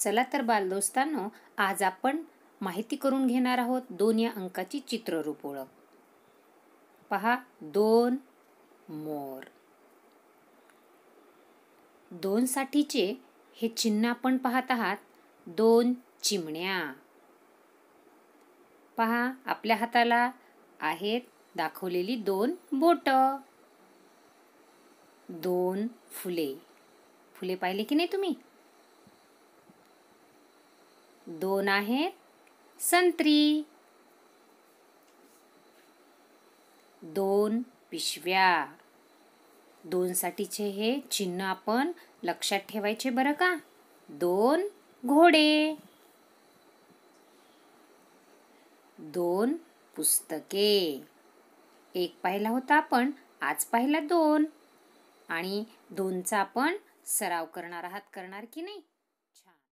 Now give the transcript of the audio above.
चला तर बालदोस्तांनो आज आपण माहिती करून घेणार आहोत दोन या अंकाची चित्ररूप ओळख पहा दोन मोर दोन साठीचे हे चिन्ह आपण पाहत आहात दोन चिमण्या पहा आपल्या हाताला आहेत दाखवलेली दोन बोट दोन फुले फुले पाहिले की नाही तुम्ही दोन आहेत संत्री दोन पिशव्या साठीचे हे चिन्ह आपण लक्षात ठेवायचे बरं का दोन घोडे दोन पुस्तके एक पाहिला होता आपण आज पाहिला दोन आणि दोनचा आपण सराव करणार आहात करणार की नाही